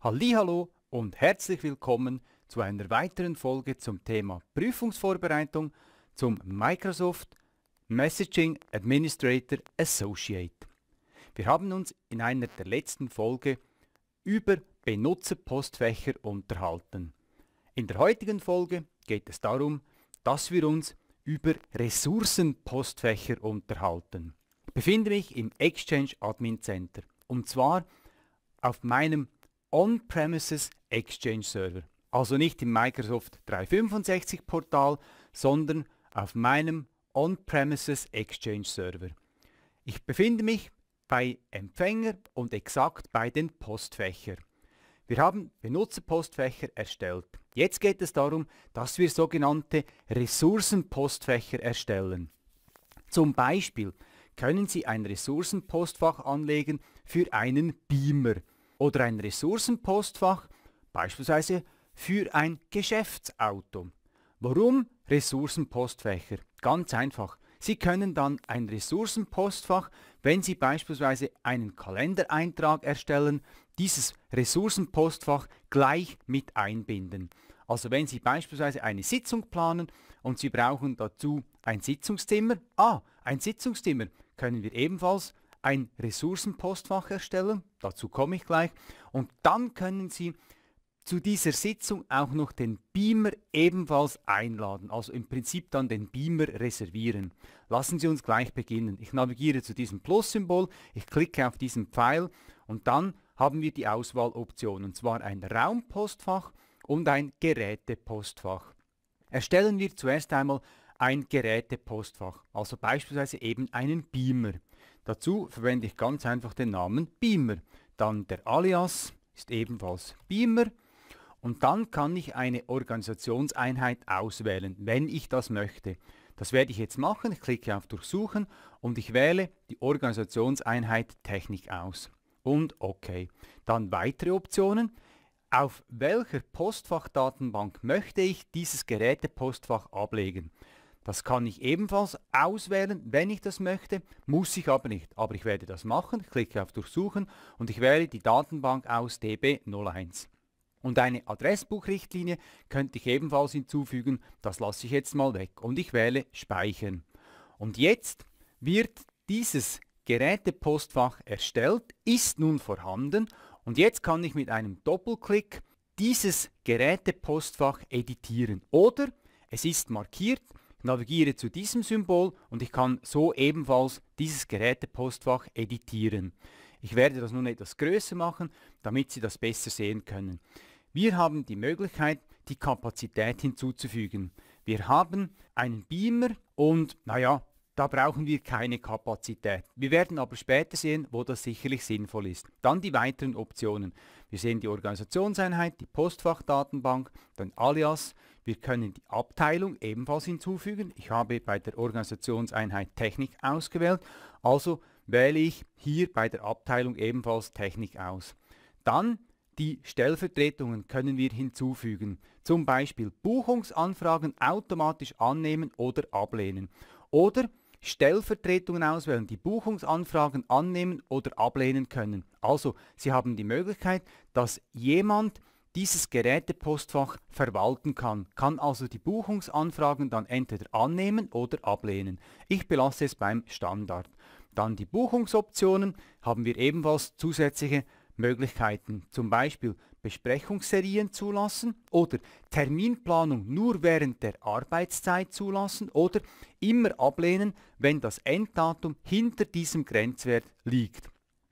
Hallo und herzlich willkommen zu einer weiteren Folge zum Thema Prüfungsvorbereitung zum Microsoft Messaging Administrator Associate. Wir haben uns in einer der letzten Folge über Benutzerpostfächer unterhalten. In der heutigen Folge geht es darum, dass wir uns über Ressourcenpostfächer unterhalten. Ich befinde mich im Exchange Admin Center und zwar auf meinem On-Premises Exchange Server. Also nicht im Microsoft 365 Portal, sondern auf meinem On-Premises Exchange Server. Ich befinde mich bei Empfänger und exakt bei den Postfächern. Wir haben Benutzerpostfächer erstellt. Jetzt geht es darum, dass wir sogenannte Ressourcenpostfächer erstellen. Zum Beispiel können Sie ein Ressourcenpostfach anlegen für einen Beamer oder ein Ressourcenpostfach, beispielsweise für ein Geschäftsauto. Warum Ressourcenpostfächer? Ganz einfach. Sie können dann ein Ressourcenpostfach, wenn Sie beispielsweise einen Kalendereintrag erstellen, dieses Ressourcenpostfach gleich mit einbinden. Also wenn Sie beispielsweise eine Sitzung planen und Sie brauchen dazu ein Sitzungszimmer, ah, ein Sitzungszimmer können wir ebenfalls ein Ressourcenpostfach erstellen, dazu komme ich gleich, und dann können Sie zu dieser Sitzung auch noch den Beamer ebenfalls einladen, also im Prinzip dann den Beamer reservieren. Lassen Sie uns gleich beginnen. Ich navigiere zu diesem Plus-Symbol, ich klicke auf diesen Pfeil und dann haben wir die Auswahloption, und zwar ein Raumpostfach und ein Gerätepostfach. Erstellen wir zuerst einmal ein Gerätepostfach, also beispielsweise eben einen Beamer. Dazu verwende ich ganz einfach den Namen Beamer. Dann der Alias ist ebenfalls Beamer. Und dann kann ich eine Organisationseinheit auswählen, wenn ich das möchte. Das werde ich jetzt machen. Ich klicke auf Durchsuchen und ich wähle die Organisationseinheit Technik aus. Und OK. Dann weitere Optionen. Auf welcher Postfachdatenbank möchte ich dieses Gerätepostfach ablegen? Das kann ich ebenfalls auswählen, wenn ich das möchte, muss ich aber nicht. Aber ich werde das machen, ich klicke auf Durchsuchen und ich wähle die Datenbank aus DB01. Und eine Adressbuchrichtlinie könnte ich ebenfalls hinzufügen, das lasse ich jetzt mal weg und ich wähle Speichern. Und jetzt wird dieses Gerätepostfach erstellt, ist nun vorhanden und jetzt kann ich mit einem Doppelklick dieses Gerätepostfach editieren oder es ist markiert, navigiere zu diesem Symbol und ich kann so ebenfalls dieses Gerätepostfach editieren. Ich werde das nun etwas größer machen, damit Sie das besser sehen können. Wir haben die Möglichkeit, die Kapazität hinzuzufügen. Wir haben einen Beamer und, naja, da brauchen wir keine Kapazität. Wir werden aber später sehen, wo das sicherlich sinnvoll ist. Dann die weiteren Optionen. Wir sehen die Organisationseinheit, die Postfachdatenbank, dann Alias. Wir können die Abteilung ebenfalls hinzufügen. Ich habe bei der Organisationseinheit Technik ausgewählt, also wähle ich hier bei der Abteilung ebenfalls Technik aus. Dann die Stellvertretungen können wir hinzufügen. Zum Beispiel Buchungsanfragen automatisch annehmen oder ablehnen. Oder Stellvertretungen auswählen, die Buchungsanfragen annehmen oder ablehnen können. Also Sie haben die Möglichkeit, dass jemand dieses Gerätepostfach verwalten kann, kann also die Buchungsanfragen dann entweder annehmen oder ablehnen. Ich belasse es beim Standard. Dann die Buchungsoptionen haben wir ebenfalls zusätzliche Möglichkeiten. Zum Beispiel Besprechungsserien zulassen oder Terminplanung nur während der Arbeitszeit zulassen oder immer ablehnen, wenn das Enddatum hinter diesem Grenzwert liegt.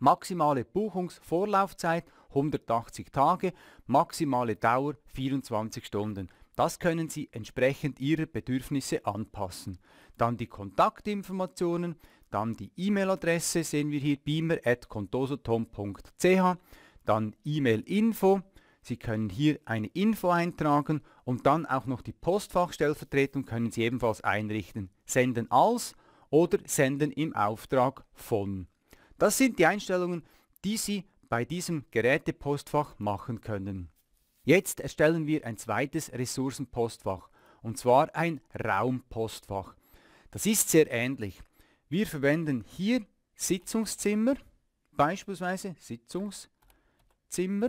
Maximale Buchungsvorlaufzeit 180 Tage, maximale Dauer 24 Stunden. Das können Sie entsprechend Ihrer Bedürfnisse anpassen. Dann die Kontaktinformationen, dann die E-Mail-Adresse sehen wir hier beamer.contosotom.ch dann E-Mail-Info. Sie können hier eine Info eintragen und dann auch noch die Postfachstellvertretung können Sie ebenfalls einrichten. Senden als oder senden im Auftrag von. Das sind die Einstellungen, die Sie bei diesem Gerätepostfach machen können. Jetzt erstellen wir ein zweites Ressourcenpostfach und zwar ein Raumpostfach. Das ist sehr ähnlich. Wir verwenden hier Sitzungszimmer, beispielsweise Sitzungszimmer Sitzungszimmer.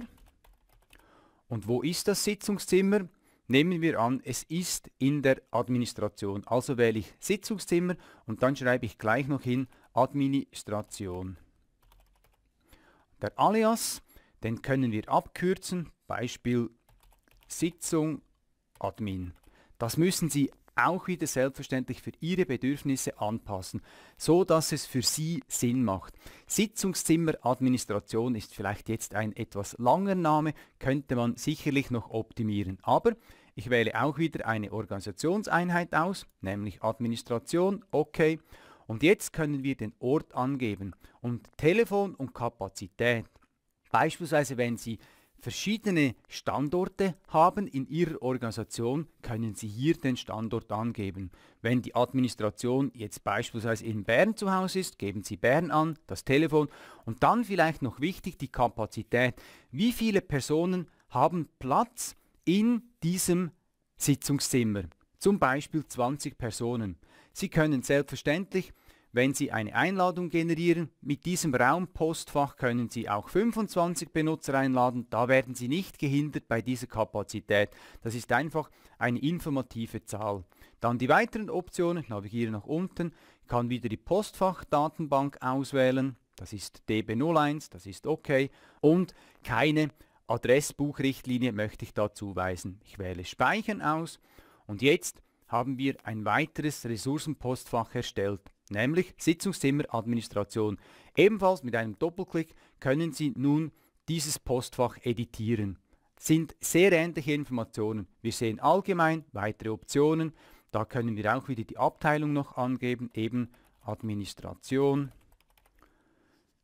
Und wo ist das Sitzungszimmer? Nehmen wir an, es ist in der Administration. Also wähle ich Sitzungszimmer und dann schreibe ich gleich noch hin Administration. Der Alias, den können wir abkürzen, Beispiel Sitzung Admin. Das müssen Sie auch wieder selbstverständlich für Ihre Bedürfnisse anpassen, so dass es für Sie Sinn macht. Sitzungszimmeradministration ist vielleicht jetzt ein etwas langer Name, könnte man sicherlich noch optimieren, aber ich wähle auch wieder eine Organisationseinheit aus, nämlich Administration, okay. Und jetzt können wir den Ort angeben und Telefon und Kapazität. Beispielsweise, wenn Sie verschiedene Standorte haben in Ihrer Organisation, können Sie hier den Standort angeben. Wenn die Administration jetzt beispielsweise in Bern zu Hause ist, geben Sie Bern an, das Telefon und dann vielleicht noch wichtig die Kapazität. Wie viele Personen haben Platz in diesem Sitzungszimmer? Zum Beispiel 20 Personen. Sie können selbstverständlich wenn Sie eine Einladung generieren, mit diesem Raumpostfach können Sie auch 25 Benutzer einladen, da werden Sie nicht gehindert bei dieser Kapazität. Das ist einfach eine informative Zahl. Dann die weiteren Optionen, navigiere nach unten, kann wieder die Postfachdatenbank auswählen, das ist DB01, das ist OK und keine Adressbuchrichtlinie möchte ich dazu weisen. Ich wähle Speichern aus und jetzt haben wir ein weiteres Ressourcenpostfach erstellt nämlich Sitzungszimmer Administration. Ebenfalls mit einem Doppelklick können Sie nun dieses Postfach editieren. Das sind sehr ähnliche Informationen. Wir sehen allgemein weitere Optionen. Da können wir auch wieder die Abteilung noch angeben, eben Administration,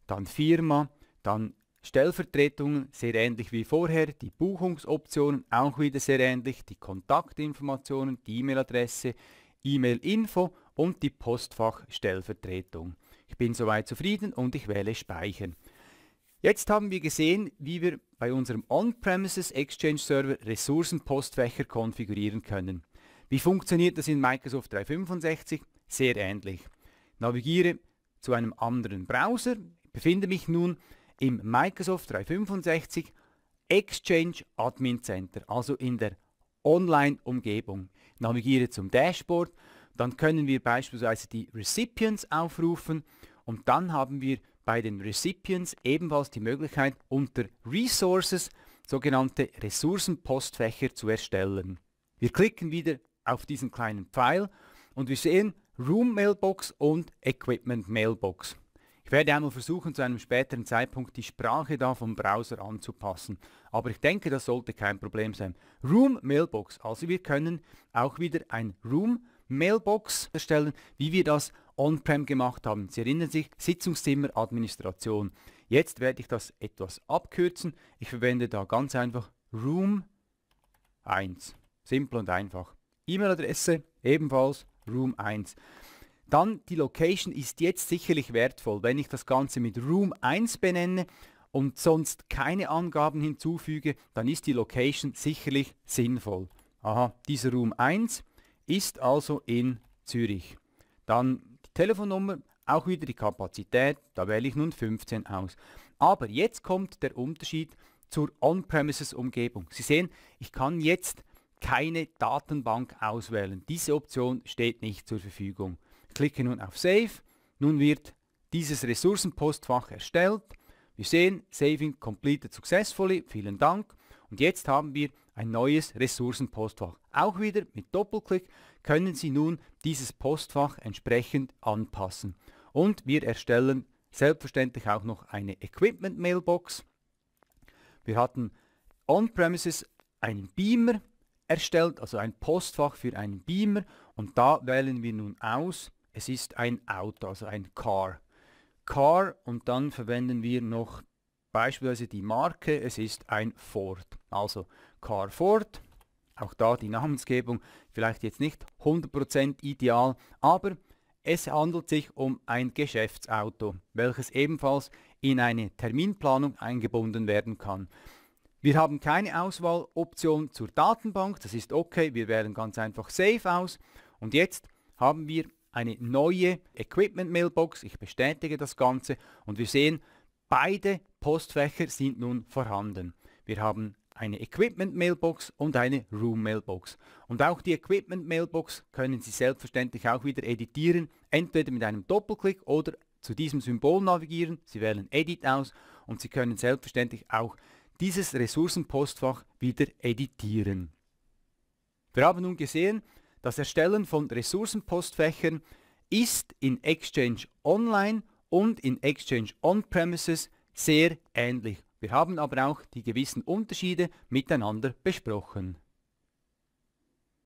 dann Firma, dann Stellvertretungen, sehr ähnlich wie vorher, die Buchungsoptionen auch wieder sehr ähnlich, die Kontaktinformationen, die E-Mail-Adresse, E-Mail-Info und die Postfachstellvertretung. Ich bin soweit zufrieden und ich wähle Speichern. Jetzt haben wir gesehen, wie wir bei unserem On-Premises Exchange Server Ressourcenpostfächer konfigurieren können. Wie funktioniert das in Microsoft 365? Sehr ähnlich. Navigiere zu einem anderen Browser, befinde mich nun im Microsoft 365 Exchange Admin Center, also in der Online-Umgebung. Navigiere zum Dashboard dann können wir beispielsweise die Recipients aufrufen und dann haben wir bei den Recipients ebenfalls die Möglichkeit, unter Resources sogenannte Ressourcenpostfächer zu erstellen. Wir klicken wieder auf diesen kleinen Pfeil und wir sehen Room Mailbox und Equipment Mailbox. Ich werde einmal versuchen, zu einem späteren Zeitpunkt die Sprache da vom Browser anzupassen. Aber ich denke, das sollte kein Problem sein. Room Mailbox. Also wir können auch wieder ein Room Mailbox erstellen, wie wir das on-prem gemacht haben. Sie erinnern sich, Sitzungszimmer Administration. Jetzt werde ich das etwas abkürzen. Ich verwende da ganz einfach Room 1. Simpel und einfach. E-Mail-Adresse ebenfalls Room 1. Dann die Location ist jetzt sicherlich wertvoll, wenn ich das Ganze mit Room 1 benenne und sonst keine Angaben hinzufüge, dann ist die Location sicherlich sinnvoll. Aha, dieser Room 1, ist also in Zürich. Dann die Telefonnummer, auch wieder die Kapazität, da wähle ich nun 15 aus. Aber jetzt kommt der Unterschied zur On-Premises-Umgebung. Sie sehen, ich kann jetzt keine Datenbank auswählen. Diese Option steht nicht zur Verfügung. Ich klicke nun auf Save. Nun wird dieses Ressourcenpostfach erstellt. Wir sehen, Saving completed successfully, vielen Dank. Und jetzt haben wir ein neues Ressourcenpostfach. Auch wieder mit Doppelklick können Sie nun dieses Postfach entsprechend anpassen. Und wir erstellen selbstverständlich auch noch eine Equipment Mailbox. Wir hatten on-premises einen Beamer erstellt, also ein Postfach für einen Beamer und da wählen wir nun aus, es ist ein Auto, also ein Car. Car und dann verwenden wir noch beispielsweise die Marke, es ist ein Ford. Also Car Ford, auch da die Namensgebung vielleicht jetzt nicht 100% ideal, aber es handelt sich um ein Geschäftsauto, welches ebenfalls in eine Terminplanung eingebunden werden kann. Wir haben keine Auswahloption zur Datenbank, das ist okay, wir wählen ganz einfach Safe aus und jetzt haben wir eine neue Equipment Mailbox, ich bestätige das Ganze und wir sehen, beide Postfächer sind nun vorhanden. Wir haben eine Equipment-Mailbox und eine Room-Mailbox. Und auch die Equipment-Mailbox können Sie selbstverständlich auch wieder editieren, entweder mit einem Doppelklick oder zu diesem Symbol navigieren. Sie wählen Edit aus und Sie können selbstverständlich auch dieses Ressourcenpostfach wieder editieren. Wir haben nun gesehen, das Erstellen von Ressourcenpostfächern ist in Exchange Online und in Exchange On-Premises sehr ähnlich. Wir haben aber auch die gewissen Unterschiede miteinander besprochen.